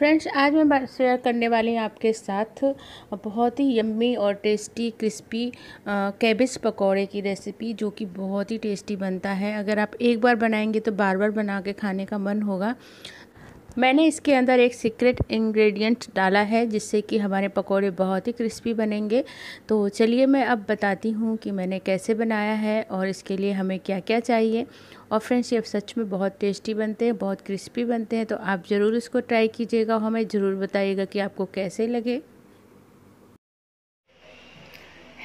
Friends आज मैं share करने वाली हूँ आपके साथ बहुत ही यम्मी और टेस्टी क्रिस्पी कैबेज पकौड़े की रेसिपी जो कि बहुत ही टेस्टी बनता है अगर आप एक बार बनाएंगे तो बार बार बना के खाने का मन होगा मैंने इसके अंदर एक सीक्रेट इंग्रेडिएंट डाला है जिससे कि हमारे पकोड़े बहुत ही क्रिस्पी बनेंगे तो चलिए मैं अब बताती हूँ कि मैंने कैसे बनाया है और इसके लिए हमें क्या क्या चाहिए और फ्रेंड्स ये सच में बहुत टेस्टी बनते हैं बहुत क्रिस्पी बनते हैं तो आप ज़रूर इसको ट्राई कीजिएगा हमें ज़रूर बताइएगा कि आपको कैसे लगे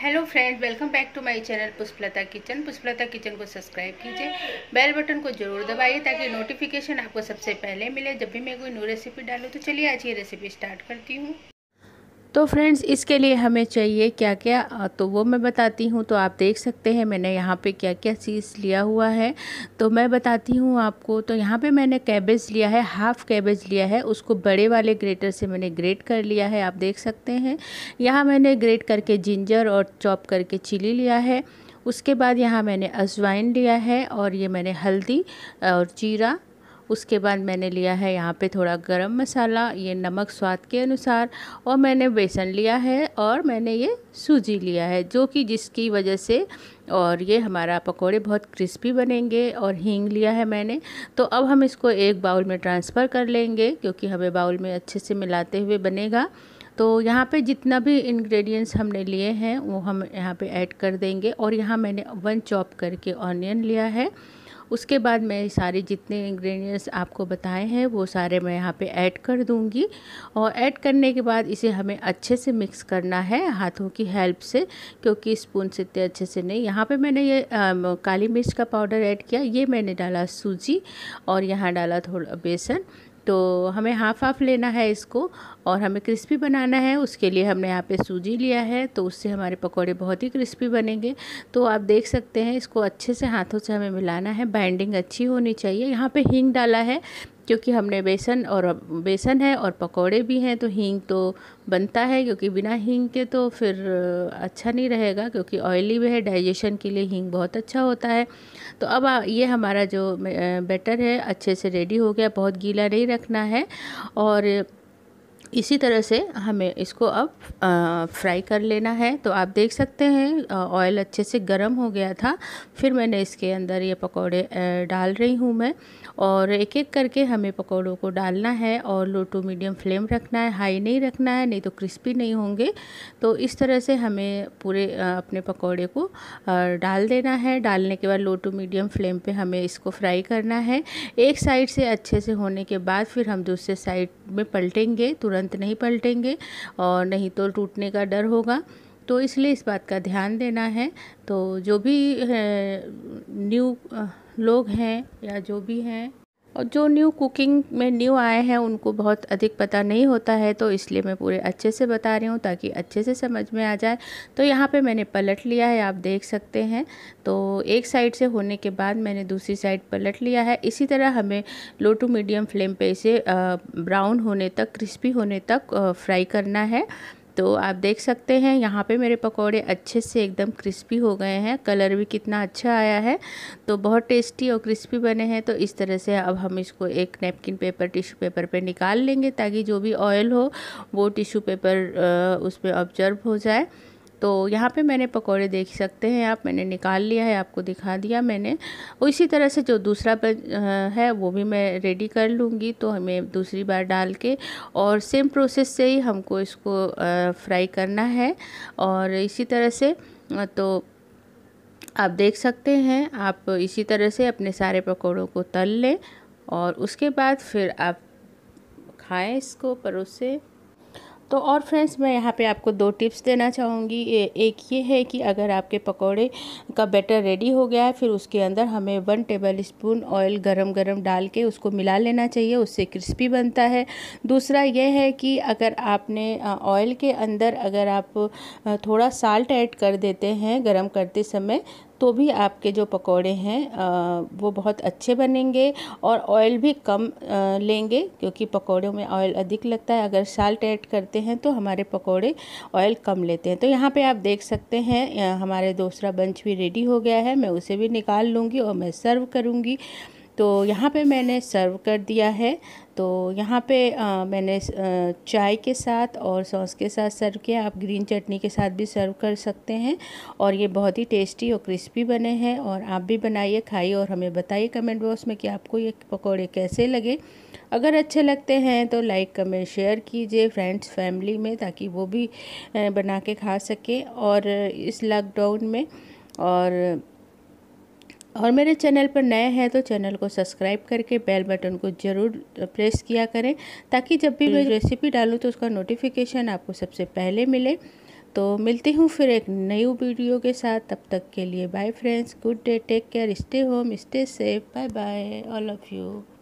hello friend welcome back to my channel Pushpalata kitchen Pushpalata kitchen को सब्सक्राइब कीजिए बेल बटन को जरूर दबाइए ताकि नोटिफिकेशन आपको सबसे पहले मिले जब भी मैं कोई न्यू रेसिपी डालूँ तो चलिए आज ये रेसिपी स्टार्ट करती हूँ तो फ्रेंड्स इसके लिए हमें चाहिए क्या क्या तो वो मैं बताती हूँ तो आप देख सकते हैं मैंने यहाँ पे क्या क्या चीज़ लिया हुआ है तो मैं बताती हूँ आपको तो यहाँ पे मैंने कैबेज लिया है हाफ़ कैबेज लिया है उसको बड़े वाले ग्रेटर से मैंने ग्रेट कर लिया है आप देख सकते हैं यहाँ मैंने ग्रेट करके जिंजर और चॉप करके चिली लिया है उसके बाद यहाँ मैंने अजवाइन लिया है और ये मैंने हल्दी और जीरा उसके बाद मैंने लिया है यहाँ पे थोड़ा गरम मसाला ये नमक स्वाद के अनुसार और मैंने बेसन लिया है और मैंने ये सूजी लिया है जो कि जिसकी वजह से और ये हमारा पकोड़े बहुत क्रिस्पी बनेंगे और हींग लिया है मैंने तो अब हम इसको एक बाउल में ट्रांसफ़र कर लेंगे क्योंकि हमें बाउल में अच्छे से मिलाते हुए बनेगा तो यहाँ पे जितना भी इंग्रेडिएंट्स हमने लिए हैं वो हम यहाँ पे ऐड कर देंगे और यहाँ मैंने वन चॉप करके ऑनियन लिया है उसके बाद मैं सारे जितने इंग्रेडिएंट्स आपको बताए हैं वो सारे मैं यहाँ पे ऐड कर दूँगी और ऐड करने के बाद इसे हमें अच्छे से मिक्स करना है हाथों की हेल्प से क्योंकि स्पून से इतने अच्छे से नहीं यहाँ पे मैंने ये आ, काली मिर्च का पाउडर ऐड किया ये मैंने डाला सूजी और यहाँ डाला थोड़ा बेसन तो हमें हाफ़ हाफ़ लेना है इसको और हमें क्रिस्पी बनाना है उसके लिए हमने यहाँ पे सूजी लिया है तो उससे हमारे पकोड़े बहुत ही क्रिस्पी बनेंगे तो आप देख सकते हैं इसको अच्छे से हाथों से हमें मिलाना है बाइंडिंग अच्छी होनी चाहिए यहाँ पे हींग डाला है क्योंकि हमने बेसन और बेसन है और पकोड़े भी हैं तो हींग तो बनता है क्योंकि बिना हींग के तो फिर अच्छा नहीं रहेगा क्योंकि ऑयली भी है डाइजेशन के लिए हींग बहुत अच्छा होता है तो अब ये हमारा जो बैटर है अच्छे से रेडी हो गया बहुत गीला नहीं रखना है और इसी तरह से हमें इसको अब फ्राई कर लेना है तो आप देख सकते हैं ऑयल अच्छे से गर्म हो गया था फिर मैंने इसके अंदर ये पकौड़े डाल रही हूँ मैं और एक एक करके हमें पकौड़ों को डालना है और लो टू मीडियम फ्लेम रखना है हाई नहीं रखना है नहीं तो क्रिस्पी नहीं होंगे तो इस तरह से हमें पूरे अपने पकौड़े को डाल देना है डालने के बाद लो टू मीडियम फ्लेम पे हमें इसको फ्राई करना है एक साइड से अच्छे से होने के बाद फिर हम दूसरे साइड में पलटेंगे तुरंत तुरंत नहीं पलटेंगे और नहीं तो टूटने का डर होगा तो इसलिए इस बात का ध्यान देना है तो जो भी न्यू लोग हैं या जो भी हैं और जो न्यू कुकिंग में न्यू आए हैं उनको बहुत अधिक पता नहीं होता है तो इसलिए मैं पूरे अच्छे से बता रही हूँ ताकि अच्छे से समझ में आ जाए तो यहाँ पे मैंने पलट लिया है आप देख सकते हैं तो एक साइड से होने के बाद मैंने दूसरी साइड पलट लिया है इसी तरह हमें लो टू मीडियम फ्लेम पे इसे ब्राउन होने तक क्रिस्पी होने तक फ्राई करना है तो आप देख सकते हैं यहाँ पे मेरे पकोड़े अच्छे से एकदम क्रिस्पी हो गए हैं कलर भी कितना अच्छा आया है तो बहुत टेस्टी और क्रिस्पी बने हैं तो इस तरह से अब हम इसको एक नैपकिन पेपर टिश्यू पेपर पे निकाल लेंगे ताकि जो भी ऑयल हो वो टिश्यू पेपर उसमें ऑब्जर्व हो जाए तो यहाँ पे मैंने पकोड़े देख सकते हैं आप मैंने निकाल लिया है आपको दिखा दिया मैंने और इसी तरह से जो दूसरा है वो भी मैं रेडी कर लूँगी तो हमें दूसरी बार डाल के और सेम प्रोसेस से ही हमको इसको फ्राई करना है और इसी तरह से तो आप देख सकते हैं आप इसी तरह से अपने सारे पकौड़ों को तल लें और उसके बाद फिर आप खाएँ इसको परोसें तो और फ्रेंड्स मैं यहाँ पे आपको दो टिप्स देना चाहूँगी एक ये है कि अगर आपके पकोड़े का बैटर रेडी हो गया है फिर उसके अंदर हमें वन टेबल स्पून ऑयल गरम गरम डाल के उसको मिला लेना चाहिए उससे क्रिस्पी बनता है दूसरा यह है कि अगर आपने ऑयल के अंदर अगर आप थोड़ा साल्ट ऐड कर देते हैं गरम करते समय तो भी आपके जो पकोड़े हैं वो बहुत अच्छे बनेंगे और ऑयल भी कम लेंगे क्योंकि पकोड़ों में ऑयल अधिक लगता है अगर साल्ट ऐड करते हैं तो हमारे पकोड़े ऑयल कम लेते हैं तो यहाँ पे आप देख सकते हैं हमारे दूसरा बंच भी रेडी हो गया है मैं उसे भी निकाल लूँगी और मैं सर्व करूँगी तो यहाँ पे मैंने सर्व कर दिया है तो यहाँ पे आ, मैंने चाय के साथ और सॉस के साथ सर्व किया आप ग्रीन चटनी के साथ भी सर्व कर सकते हैं और ये बहुत ही टेस्टी और क्रिस्पी बने हैं और आप भी बनाइए खाइए और हमें बताइए कमेंट बॉक्स में कि आपको ये पकौड़े कैसे लगे अगर अच्छे लगते हैं तो लाइक कमेंट शेयर कीजिए फ्रेंड्स फैमिली में ताकि वो भी बना के खा सकें और इस लॉकडाउन में और और मेरे चैनल पर नए हैं तो चैनल को सब्सक्राइब करके बेल बटन को ज़रूर प्रेस किया करें ताकि जब भी मैं हम्म। रेसिपी डालूँ तो उसका नोटिफिकेशन आपको सबसे पहले मिले तो मिलती हूँ फिर एक नई वीडियो के साथ तब तक के लिए bye friends good day take care stay home stay safe bye bye all of you